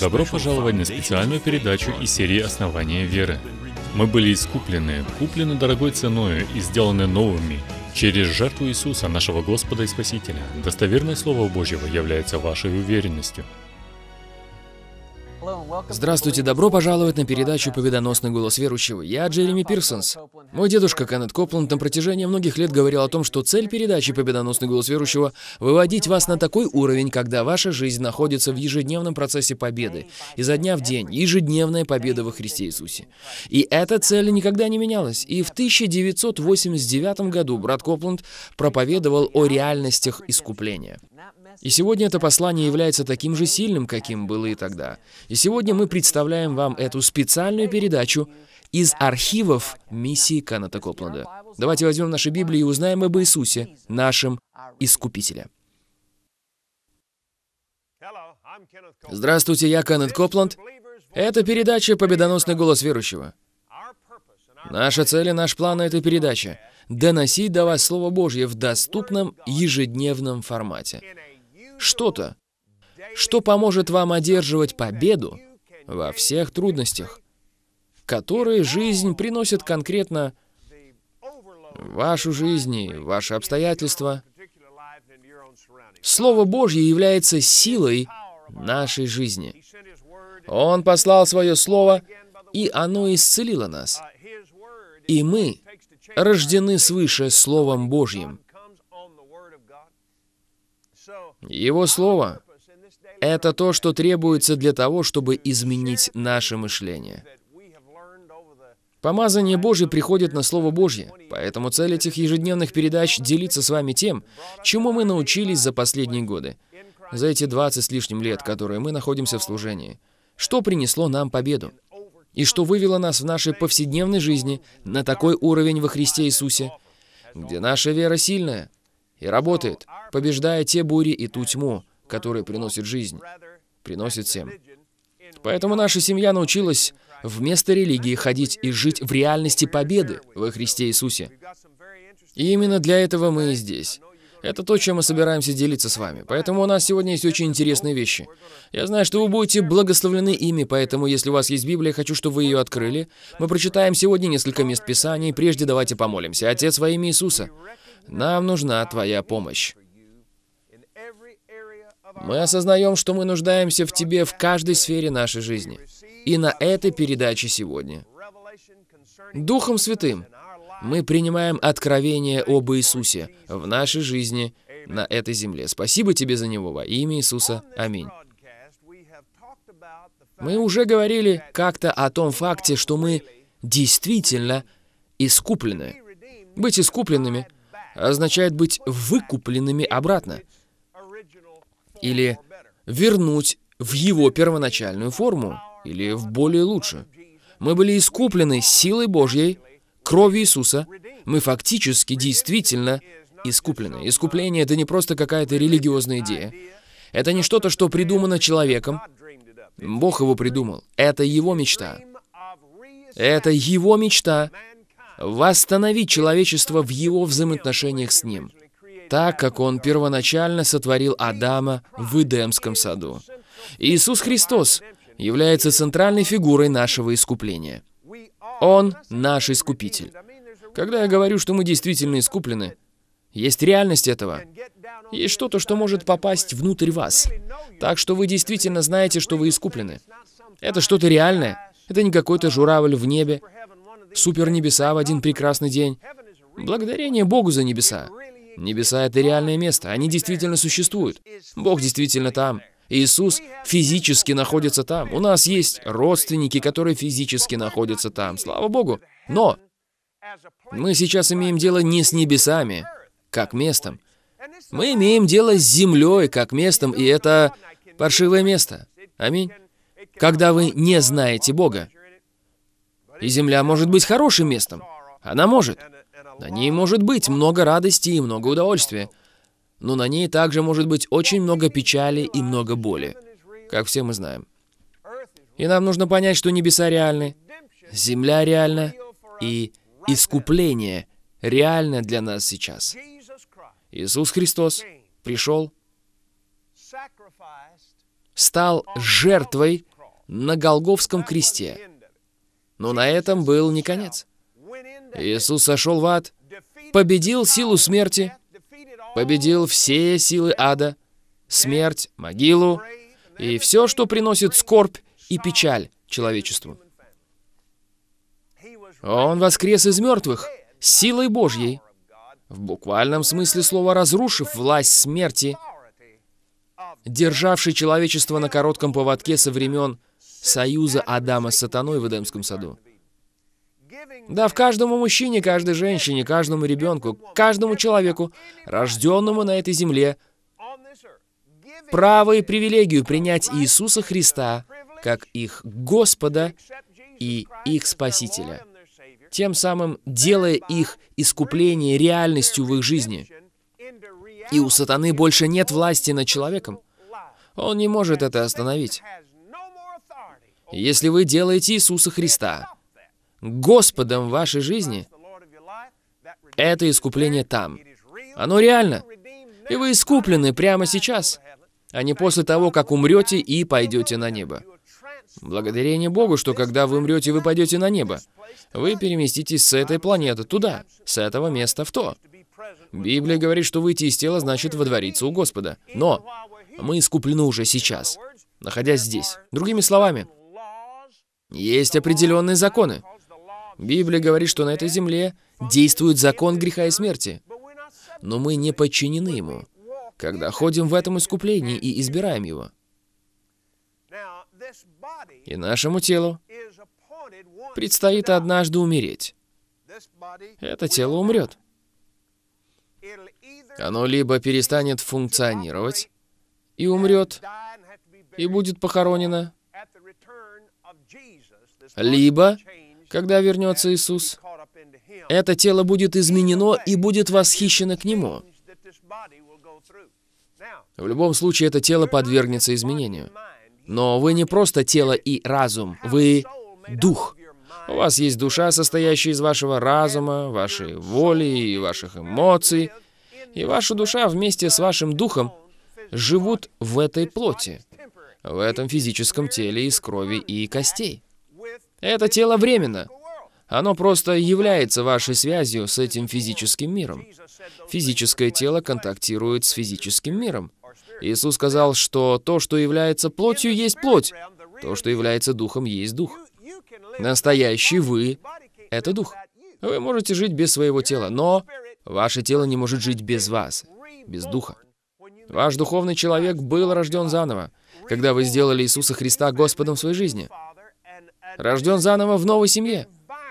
Добро пожаловать на специальную передачу из серии «Основание веры». Мы были искуплены, куплены дорогой ценой и сделаны новыми через жертву Иисуса, нашего Господа и Спасителя. Достоверное Слово Божьего является вашей уверенностью. Здравствуйте, добро пожаловать на передачу «Победоносный голос верующего». Я Джереми Пирсонс. Мой дедушка Кеннет Копланд на протяжении многих лет говорил о том, что цель передачи «Победоносный голос верующего» — выводить вас на такой уровень, когда ваша жизнь находится в ежедневном процессе победы, изо дня в день, ежедневная победа во Христе Иисусе. И эта цель никогда не менялась. И в 1989 году брат Копланд проповедовал о реальностях искупления. И сегодня это послание является таким же сильным, каким было и тогда. И сегодня мы представляем вам эту специальную передачу из архивов миссии Каната Копленда. Давайте возьмем наши Библии и узнаем об Иисусе, нашем Искупителе. Здравствуйте, я Канет Копланд. Это передача «Победоносный голос верующего». Наша цель и наш план на этой передаче – доносить до вас Слово Божье в доступном ежедневном формате что-то, что поможет вам одерживать победу во всех трудностях, которые жизнь приносит конкретно вашу жизнь и ваши обстоятельства. Слово Божье является силой нашей жизни. Он послал свое Слово, и оно исцелило нас. И мы рождены свыше Словом Божьим. Его слово — это то, что требуется для того, чтобы изменить наше мышление. Помазание Божье приходит на Слово Божье, поэтому цель этих ежедневных передач — делиться с вами тем, чему мы научились за последние годы, за эти 20 с лишним лет, которые мы находимся в служении. Что принесло нам победу? И что вывело нас в нашей повседневной жизни на такой уровень во Христе Иисусе, где наша вера сильная, и работает, побеждая те бури и ту тьму, которые приносят жизнь, приносит всем. Поэтому наша семья научилась вместо религии ходить и жить в реальности победы во Христе Иисусе. И именно для этого мы и здесь. Это то, чем мы собираемся делиться с вами. Поэтому у нас сегодня есть очень интересные вещи. Я знаю, что вы будете благословлены ими, поэтому если у вас есть Библия, я хочу, чтобы вы ее открыли. Мы прочитаем сегодня несколько мест Писаний. Прежде давайте помолимся. Отец во имя Иисуса. Нам нужна твоя помощь. Мы осознаем, что мы нуждаемся в тебе в каждой сфере нашей жизни. И на этой передаче сегодня. Духом Святым мы принимаем откровение об Иисусе в нашей жизни на этой земле. Спасибо тебе за него во имя Иисуса. Аминь. Мы уже говорили как-то о том факте, что мы действительно искуплены. Быть искупленными означает быть выкупленными обратно. Или вернуть в его первоначальную форму, или в более лучше. Мы были искуплены силой Божьей, кровью Иисуса. Мы фактически, действительно искуплены. Искупление — это не просто какая-то религиозная идея. Это не что-то, что придумано человеком. Бог его придумал. Это его мечта. Это его мечта восстановить человечество в его взаимоотношениях с ним, так как он первоначально сотворил Адама в Эдемском саду. Иисус Христос является центральной фигурой нашего искупления. Он наш искупитель. Когда я говорю, что мы действительно искуплены, есть реальность этого. Есть что-то, что может попасть внутрь вас. Так что вы действительно знаете, что вы искуплены. Это что-то реальное. Это не какой-то журавль в небе супернебеса в один прекрасный день. Благодарение Богу за небеса. Небеса — это реальное место, они действительно существуют. Бог действительно там. Иисус физически находится там. У нас есть родственники, которые физически находятся там. Слава Богу. Но мы сейчас имеем дело не с небесами, как местом. Мы имеем дело с землей, как местом, и это паршивое место. Аминь. Когда вы не знаете Бога, и земля может быть хорошим местом. Она может. На ней может быть много радости и много удовольствия. Но на ней также может быть очень много печали и много боли. Как все мы знаем. И нам нужно понять, что небеса реальны, земля реальна, и искупление реально для нас сейчас. Иисус Христос пришел, стал жертвой на Голговском кресте, но на этом был не конец. Иисус сошел в ад, победил силу смерти, победил все силы ада, смерть, могилу и все, что приносит скорбь и печаль человечеству. Он воскрес из мертвых силой Божьей, в буквальном смысле слова разрушив власть смерти, державший человечество на коротком поводке со времен союза Адама с сатаной в Эдемском саду. Да, в каждому мужчине, каждой женщине, каждому ребенку, каждому человеку, рожденному на этой земле, право и привилегию принять Иисуса Христа как их Господа и их Спасителя, тем самым делая их искупление реальностью в их жизни. И у сатаны больше нет власти над человеком. Он не может это остановить. Если вы делаете Иисуса Христа Господом вашей жизни, это искупление там. Оно реально. И вы искуплены прямо сейчас, а не после того, как умрете и пойдете на небо. Благодарение Богу, что когда вы умрете, вы пойдете на небо. Вы переместитесь с этой планеты туда, с этого места в то. Библия говорит, что выйти из тела значит водвориться у Господа. Но мы искуплены уже сейчас, находясь здесь. Другими словами, есть определенные законы. Библия говорит, что на этой земле действует закон греха и смерти. Но мы не подчинены ему, когда ходим в этом искуплении и избираем его. И нашему телу предстоит однажды умереть. Это тело умрет. Оно либо перестанет функционировать и умрет, и будет похоронено, либо, когда вернется Иисус, это тело будет изменено и будет восхищено к Нему. В любом случае, это тело подвергнется изменению. Но вы не просто тело и разум, вы дух. У вас есть душа, состоящая из вашего разума, вашей воли и ваших эмоций. И ваша душа вместе с вашим духом живут в этой плоти в этом физическом теле из крови и костей. Это тело временно. Оно просто является вашей связью с этим физическим миром. Физическое тело контактирует с физическим миром. Иисус сказал, что то, что является плотью, есть плоть. То, что является духом, есть дух. Настоящий вы — это дух. Вы можете жить без своего тела, но ваше тело не может жить без вас, без духа. Ваш духовный человек был рожден заново, когда вы сделали Иисуса Христа Господом в своей жизни. Рожден заново в новой семье,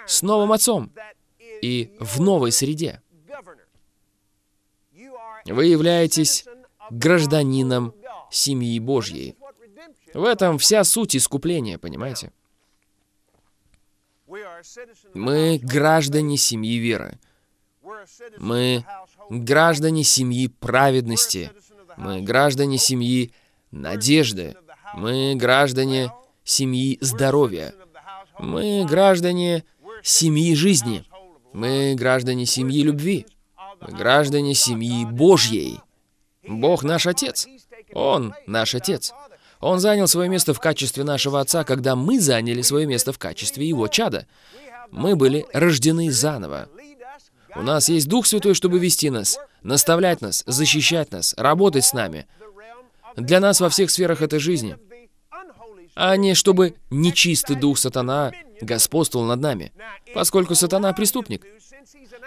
с новым отцом и в новой среде. Вы являетесь гражданином семьи Божьей. В этом вся суть искупления, понимаете? Мы граждане семьи веры. Мы граждане семьи праведности, мы граждане семьи надежды. Мы граждане семьи здоровья. Мы граждане семьи жизни. Мы граждане семьи любви. Мы граждане семьи Божьей. Бог наш Отец. Он наш Отец. Он занял свое место в качестве нашего Отца, когда мы заняли свое место в качестве Его чада. Мы были рождены заново. У нас есть Дух Святой, чтобы вести нас наставлять нас, защищать нас, работать с нами. Для нас во всех сферах этой жизни. А не чтобы нечистый дух сатана господствовал над нами. Поскольку сатана преступник.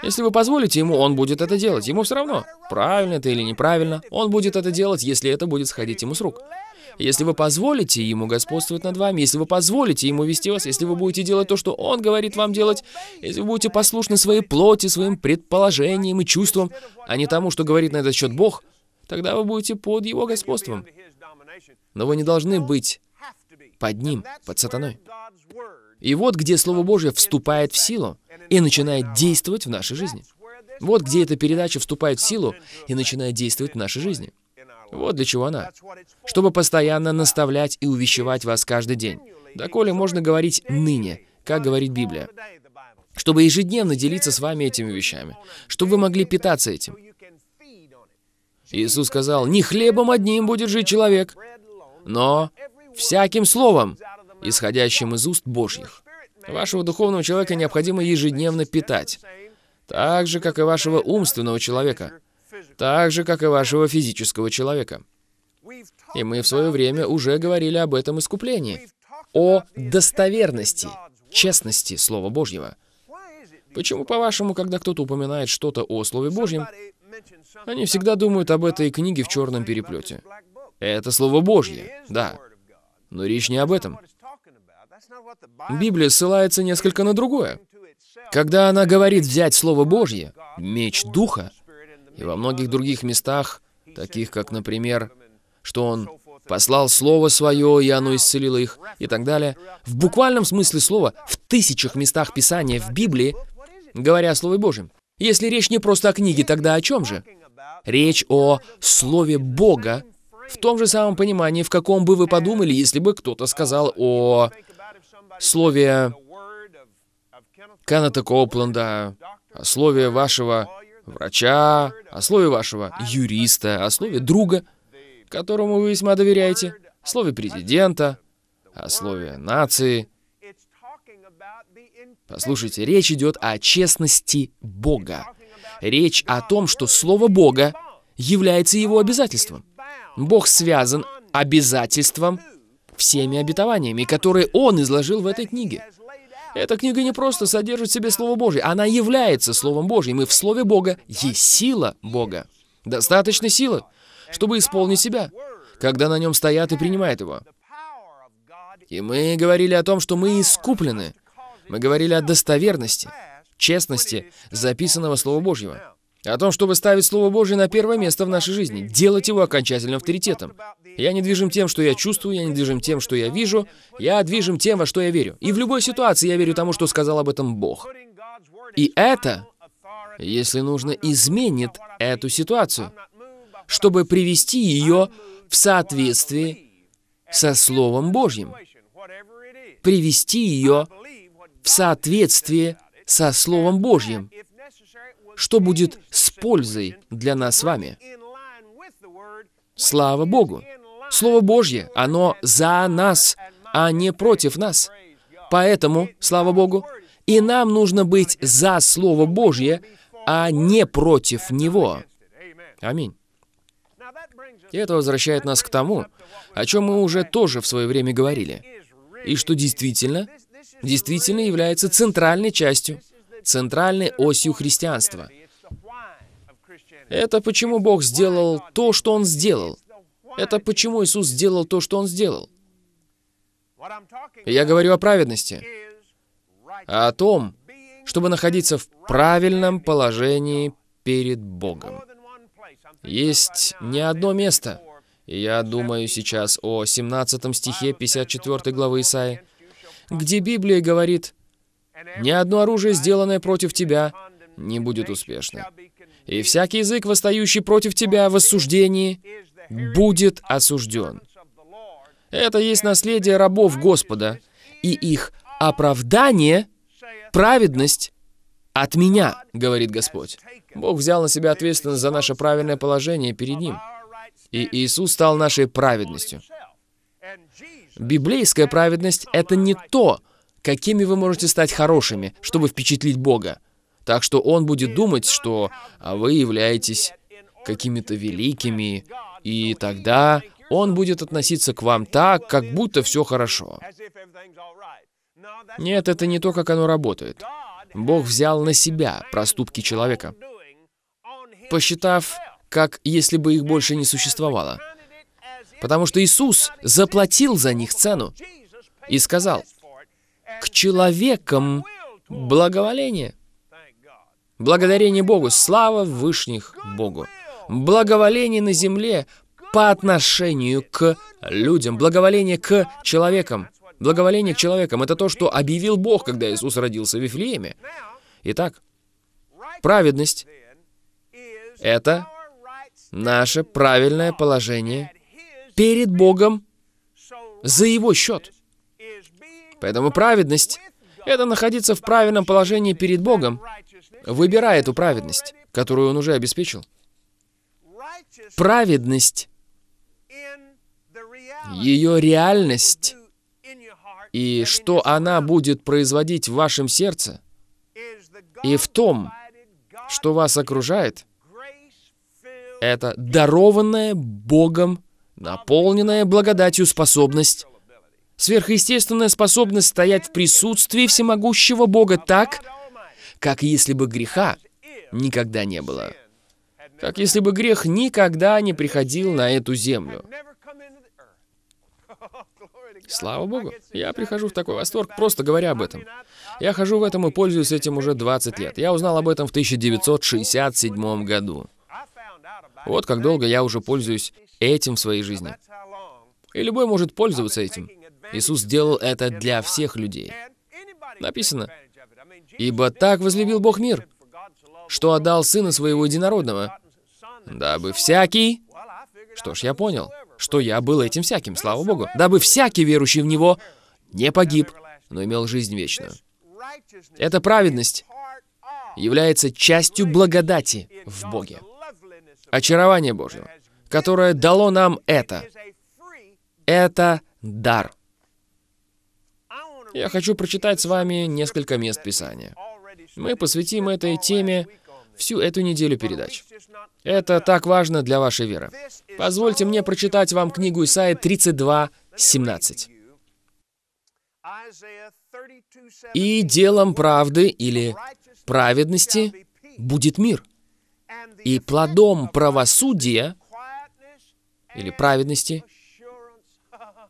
Если вы позволите ему, он будет это делать. Ему все равно, правильно это или неправильно. Он будет это делать, если это будет сходить ему с рук. Если вы позволите ему господствовать над вами, если вы позволите ему вести вас, если вы будете делать то, что он говорит вам делать, если вы будете послушны своей плоти, своим предположениям и чувствам, а не тому, что говорит на этот счет Бог, тогда вы будете под его господством. Но вы не должны быть под ним, под сатаной. И вот где Слово Божье вступает в силу и начинает действовать в нашей жизни. Вот где эта передача вступает в силу и начинает действовать в нашей жизни. Вот для чего она. Чтобы постоянно наставлять и увещевать вас каждый день. Доколе можно говорить «ныне», как говорит Библия. Чтобы ежедневно делиться с вами этими вещами. Чтобы вы могли питаться этим. Иисус сказал, «Не хлебом одним будет жить человек, но всяким словом, исходящим из уст Божьих». Вашего духовного человека необходимо ежедневно питать, так же, как и вашего умственного человека так же, как и вашего физического человека. И мы в свое время уже говорили об этом искуплении, о достоверности, честности Слова Божьего. Почему, по-вашему, когда кто-то упоминает что-то о Слове Божьем, они всегда думают об этой книге в черном переплете? Это Слово Божье, да. Но речь не об этом. Библия ссылается несколько на другое. Когда она говорит взять Слово Божье, меч Духа, и во многих других местах, таких как, например, что он послал Слово Свое, и оно исцелило их, и так далее. В буквальном смысле слова, в тысячах местах Писания в Библии, говоря о Слове Божьем. Если речь не просто о книге, тогда о чем же? Речь о Слове Бога, в том же самом понимании, в каком бы вы подумали, если бы кто-то сказал о слове Каната Копленда, о слове вашего врача, о слове вашего юриста, о слове друга, которому вы весьма доверяете, о слове президента, о слове нации. Послушайте, речь идет о честности Бога. Речь о том, что слово Бога является его обязательством. Бог связан обязательством всеми обетованиями, которые он изложил в этой книге. Эта книга не просто содержит в себе Слово Божье, она является Словом Божьим, и в Слове Бога есть сила Бога. Достаточно силы, чтобы исполнить себя, когда на нем стоят и принимают его. И мы говорили о том, что мы искуплены. Мы говорили о достоверности, честности записанного Слова Божьего. О том, чтобы ставить Слово Божье на первое место в нашей жизни, делать его окончательным авторитетом. Я не движим тем, что я чувствую, я не движим тем, что я вижу, я движим тем, во что я верю. И в любой ситуации я верю тому, что сказал об этом Бог. И это, если нужно, изменит эту ситуацию, чтобы привести ее в соответствии со Словом Божьим. Привести ее в соответствии со Словом Божьим что будет с пользой для нас с вами. Слава Богу! Слово Божье, оно за нас, а не против нас. Поэтому, слава Богу, и нам нужно быть за Слово Божье, а не против Него. Аминь. И это возвращает нас к тому, о чем мы уже тоже в свое время говорили, и что действительно, действительно является центральной частью центральной осью христианства. Это почему Бог сделал то, что Он сделал. Это почему Иисус сделал то, что Он сделал. Я говорю о праведности, о том, чтобы находиться в правильном положении перед Богом. Есть не одно место, я думаю сейчас о 17 стихе 54 главы Исаи, где Библия говорит, ни одно оружие, сделанное против тебя, не будет успешно. И всякий язык, восстающий против тебя в осуждении, будет осужден. Это есть наследие рабов Господа, и их оправдание, праведность от меня, говорит Господь. Бог взял на себя ответственность за наше правильное положение перед Ним. И Иисус стал нашей праведностью. Библейская праведность — это не то, какими вы можете стать хорошими, чтобы впечатлить Бога. Так что он будет думать, что а, вы являетесь какими-то великими, и тогда он будет относиться к вам так, как будто все хорошо. Нет, это не то, как оно работает. Бог взял на себя проступки человека, посчитав, как если бы их больше не существовало. Потому что Иисус заплатил за них цену и сказал, к человекам благоволение. Благодарение Богу, слава Вышних Богу. Благоволение на земле по отношению к людям, благоволение к человекам. Благоволение к человекам — это то, что объявил Бог, когда Иисус родился в Вифлееме. Итак, праведность — это наше правильное положение перед Богом за Его счет. Поэтому праведность — это находиться в правильном положении перед Богом, выбирая эту праведность, которую Он уже обеспечил. Праведность — ее реальность и что она будет производить в вашем сердце и в том, что вас окружает, это дарованная Богом, наполненная благодатью способность Сверхъестественная способность стоять в присутствии всемогущего Бога так, как если бы греха никогда не было. Как если бы грех никогда не приходил на эту землю. Слава Богу, я прихожу в такой восторг, просто говоря об этом. Я хожу в этом и пользуюсь этим уже 20 лет. Я узнал об этом в 1967 году. Вот как долго я уже пользуюсь этим в своей жизни. И любой может пользоваться этим. Иисус сделал это для всех людей. Написано, «Ибо так возлюбил Бог мир, что отдал Сына Своего Единородного, дабы всякий...» Что ж, я понял, что я был этим всяким, слава Богу. «Дабы всякий, верующий в Него, не погиб, но имел жизнь вечную». Эта праведность является частью благодати в Боге. Очарование Божьего, которое дало нам это. Это дар я хочу прочитать с вами несколько мест Писания. Мы посвятим этой теме всю эту неделю передач. Это так важно для вашей веры. Позвольте мне прочитать вам книгу Исаия 32, 17. «И делом правды или праведности будет мир, и плодом правосудия или праведности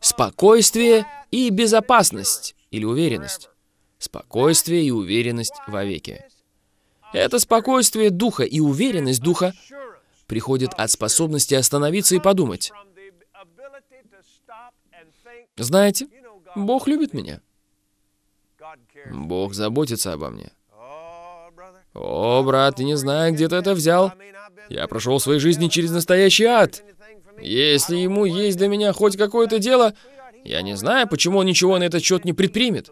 спокойствие и безопасность или уверенность. Спокойствие и уверенность вовеки. Это спокойствие духа и уверенность духа приходит от способности остановиться и подумать. Знаете, Бог любит меня. Бог заботится обо мне. О, брат, ты не знаю, где ты это взял. Я прошел в своей жизни через настоящий ад. Если ему есть до меня хоть какое-то дело, я не знаю, почему он ничего на этот счет не предпримет.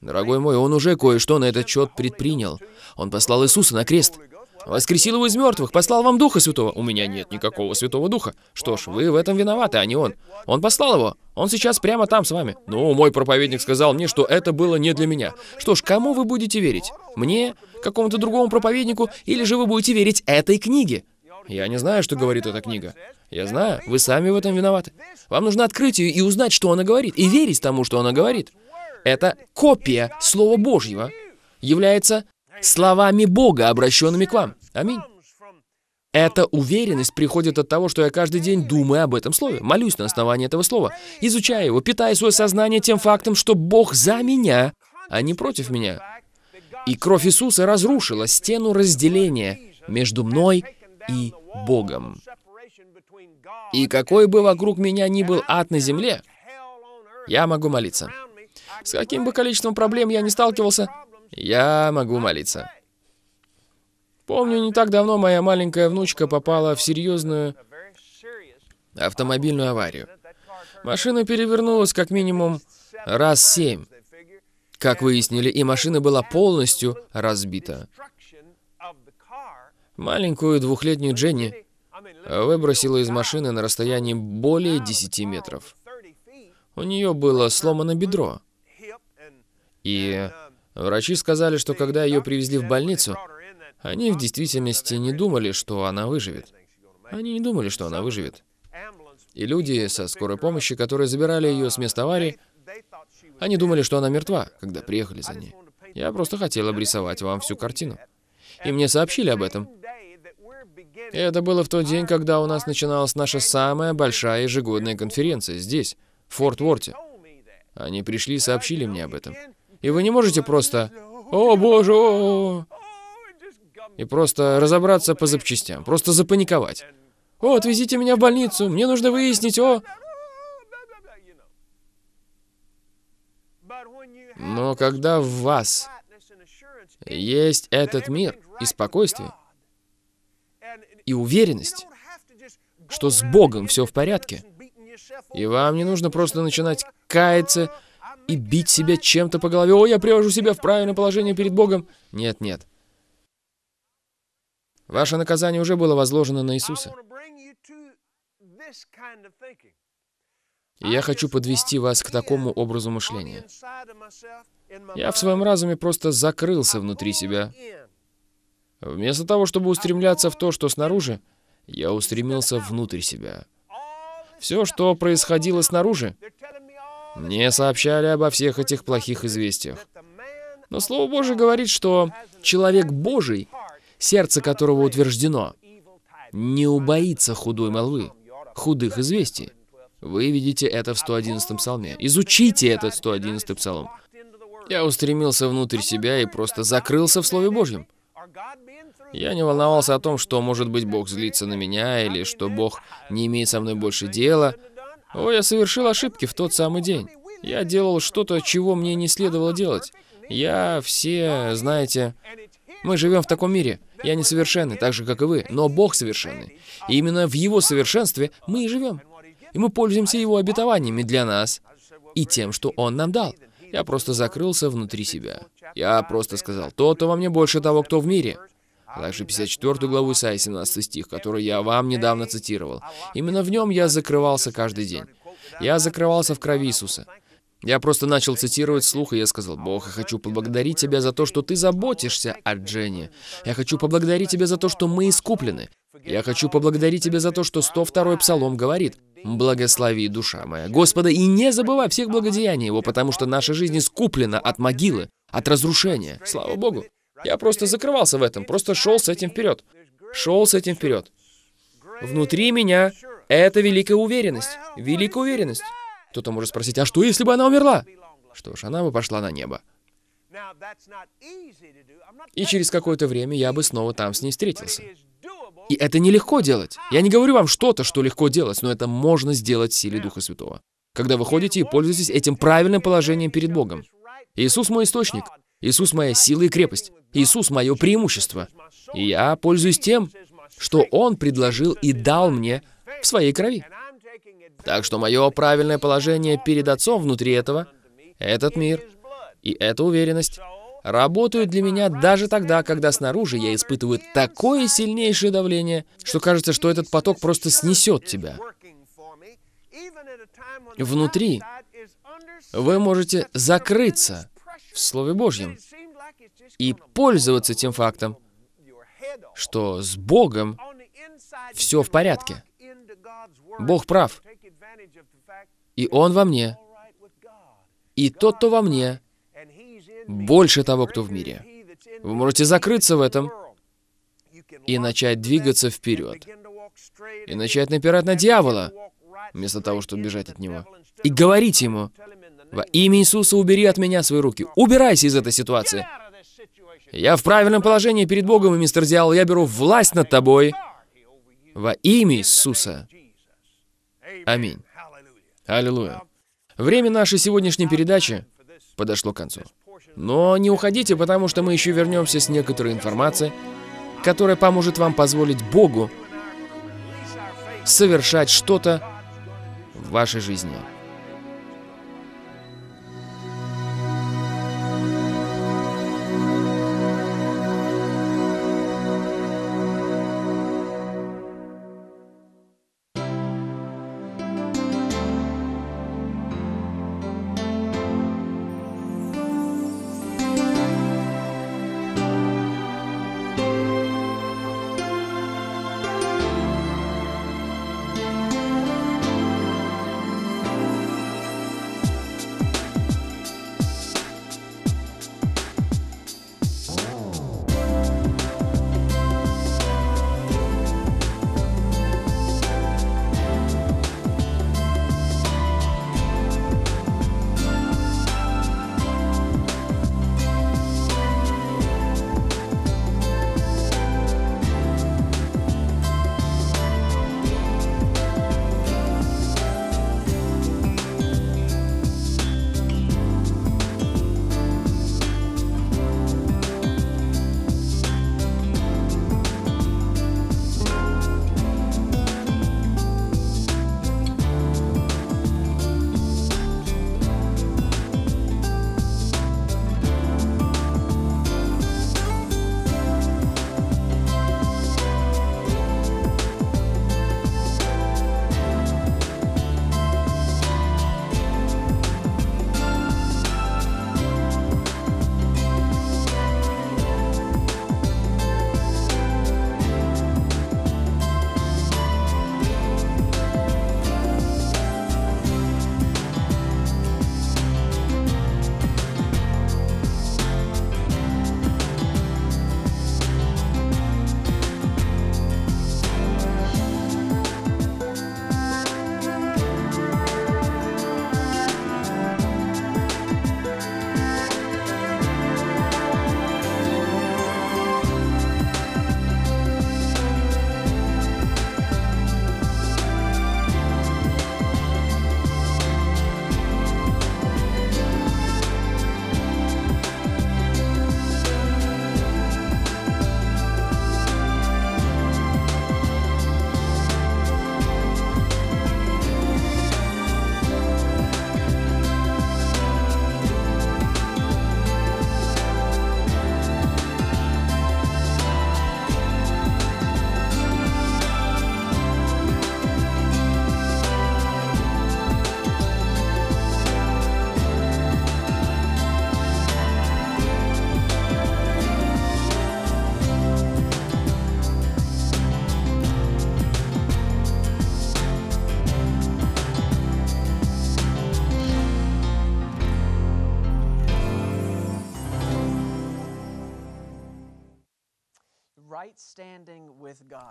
Дорогой мой, он уже кое-что на этот счет предпринял. Он послал Иисуса на крест. Воскресил его из мертвых, послал вам Духа Святого. У меня нет никакого Святого Духа. Что ж, вы в этом виноваты, а не он. Он послал его. Он сейчас прямо там с вами. Ну, мой проповедник сказал мне, что это было не для меня. Что ж, кому вы будете верить? Мне? Какому-то другому проповеднику? Или же вы будете верить этой книге? Я не знаю, что говорит эта книга. Я знаю, вы сами в этом виноваты. Вам нужно открыть ее и узнать, что она говорит, и верить тому, что она говорит. Это копия Слова Божьего, является словами Бога, обращенными к вам. Аминь. Эта уверенность приходит от того, что я каждый день думаю об этом слове, молюсь на основании этого слова, изучаю его, питая свое сознание тем фактом, что Бог за меня, а не против меня. И кровь Иисуса разрушила стену разделения между мной и Богом. И какой бы вокруг меня ни был ад на земле, я могу молиться. С каким бы количеством проблем я не сталкивался, я могу молиться. Помню, не так давно моя маленькая внучка попала в серьезную автомобильную аварию. Машина перевернулась как минимум раз семь. Как выяснили, и машина была полностью разбита маленькую двухлетнюю Дженни выбросила из машины на расстоянии более 10 метров. У нее было сломано бедро. И врачи сказали, что когда ее привезли в больницу, они в действительности не думали, что она выживет. Они не думали, что она выживет. И люди со скорой помощи, которые забирали ее с места аварии, они думали, что она мертва, когда приехали за ней. Я просто хотел обрисовать вам всю картину. И мне сообщили об этом. И это было в тот день, когда у нас начиналась наша самая большая ежегодная конференция здесь, в Форт-Уорте. Они пришли и сообщили мне об этом. И вы не можете просто «О, боже!» -о и просто разобраться по запчастям, просто запаниковать. «О, отвезите меня в больницу, мне нужно выяснить, о...» Но когда в вас есть этот мир и спокойствие, и уверенность, что с Богом все в порядке. И вам не нужно просто начинать каяться и бить себя чем-то по голове. «О, я привожу себя в правильное положение перед Богом!» Нет, нет. Ваше наказание уже было возложено на Иисуса. И я хочу подвести вас к такому образу мышления. Я в своем разуме просто закрылся внутри себя, Вместо того, чтобы устремляться в то, что снаружи, я устремился внутрь себя. Все, что происходило снаружи, мне сообщали обо всех этих плохих известиях. Но Слово Божие говорит, что человек Божий, сердце которого утверждено, не убоится худой молвы, худых известий. Вы видите это в 111-м псалме. Изучите этот 111-й псалом. Я устремился внутрь себя и просто закрылся в Слове Божьем. Я не волновался о том, что, может быть, Бог злится на меня, или что Бог не имеет со мной больше дела. О, я совершил ошибки в тот самый день. Я делал что-то, чего мне не следовало делать. Я все, знаете, мы живем в таком мире. Я несовершенный, так же, как и вы, но Бог совершенный. И именно в Его совершенстве мы и живем. И мы пользуемся Его обетованиями для нас и тем, что Он нам дал. Я просто закрылся внутри себя. Я просто сказал, то-то во мне больше того, кто в мире. А также 54 главу Исаии 17 стих, который я вам недавно цитировал. Именно в нем я закрывался каждый день. Я закрывался в крови Иисуса. Я просто начал цитировать слух, и я сказал, «Бог, я хочу поблагодарить Тебя за то, что Ты заботишься о Дженни. Я хочу поблагодарить Тебя за то, что мы искуплены. Я хочу поблагодарить тебя за то, что 102-й псалом говорит «Благослови, душа моя, Господа, и не забывай всех благодеяний Его, потому что наша жизнь искуплена от могилы, от разрушения». Слава Богу. Я просто закрывался в этом, просто шел с этим вперед. Шел с этим вперед. Внутри меня это великая уверенность. Великая уверенность. Кто-то может спросить, а что, если бы она умерла? Что ж, она бы пошла на небо. И через какое-то время я бы снова там с ней встретился. И это нелегко делать. Я не говорю вам что-то, что легко делать, но это можно сделать в силе Духа Святого. Когда вы ходите и пользуетесь этим правильным положением перед Богом. Иисус мой источник. Иисус моя сила и крепость. Иисус мое преимущество. И я пользуюсь тем, что Он предложил и дал мне в своей крови. Так что мое правильное положение перед Отцом внутри этого, этот мир и эта уверенность работают для меня даже тогда, когда снаружи я испытываю такое сильнейшее давление, что кажется, что этот поток просто снесет тебя. Внутри вы можете закрыться в Слове Божьем и пользоваться тем фактом, что с Богом все в порядке. Бог прав. И Он во мне. И тот, кто во мне, больше того, кто в мире. Вы можете закрыться в этом и начать двигаться вперед. И начать напирать на дьявола, вместо того, чтобы бежать от него. И говорить ему, во имя Иисуса убери от меня свои руки. Убирайся из этой ситуации. Я в правильном положении перед Богом, и мистер Дьявол, я беру власть над тобой во имя Иисуса. Аминь. Аллилуйя. Время нашей сегодняшней передачи подошло к концу. Но не уходите, потому что мы еще вернемся с некоторой информацией, которая поможет вам позволить Богу совершать что-то в вашей жизни.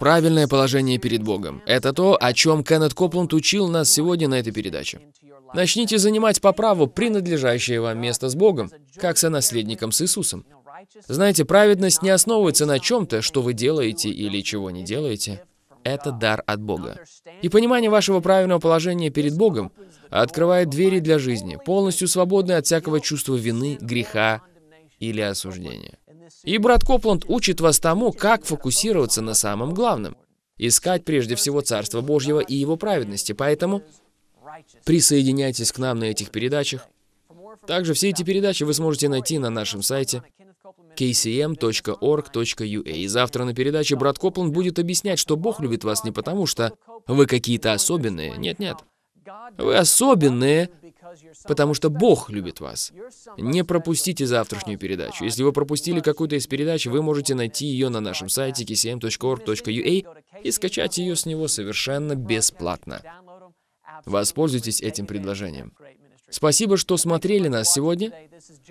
Правильное положение перед Богом. Это то, о чем Кеннет Копланд учил нас сегодня на этой передаче. Начните занимать по праву принадлежащее вам место с Богом, как со наследником с Иисусом. Знаете, праведность не основывается на чем-то, что вы делаете или чего не делаете. Это дар от Бога. И понимание вашего правильного положения перед Богом открывает двери для жизни, полностью свободной от всякого чувства вины, греха или осуждения. И брат Копланд учит вас тому, как фокусироваться на самом главном. Искать прежде всего Царство Божьего и Его праведности. Поэтому присоединяйтесь к нам на этих передачах. Также все эти передачи вы сможете найти на нашем сайте kcm.org.ua. завтра на передаче брат Копланд будет объяснять, что Бог любит вас не потому, что вы какие-то особенные. Нет-нет. Вы особенные, потому что Бог любит вас. Не пропустите завтрашнюю передачу. Если вы пропустили какую-то из передач, вы можете найти ее на нашем сайте kcm.org.ua и скачать ее с него совершенно бесплатно. Воспользуйтесь этим предложением. Спасибо, что смотрели нас сегодня.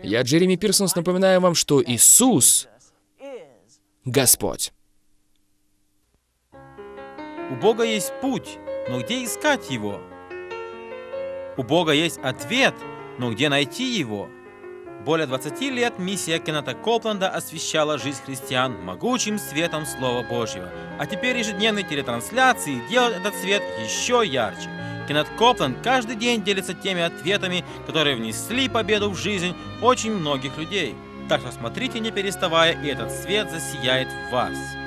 Я, Джереми Пирсонс, напоминаю вам, что Иисус — Господь. У Бога есть путь, но где искать его? У Бога есть ответ, но где найти его? Более 20 лет миссия Кеннета Копланда освещала жизнь христиан могучим светом Слова Божьего. А теперь ежедневные телетрансляции делают этот свет еще ярче. Кеннет Копланд каждый день делится теми ответами, которые внесли победу в жизнь очень многих людей. Так что смотрите не переставая, и этот свет засияет в вас.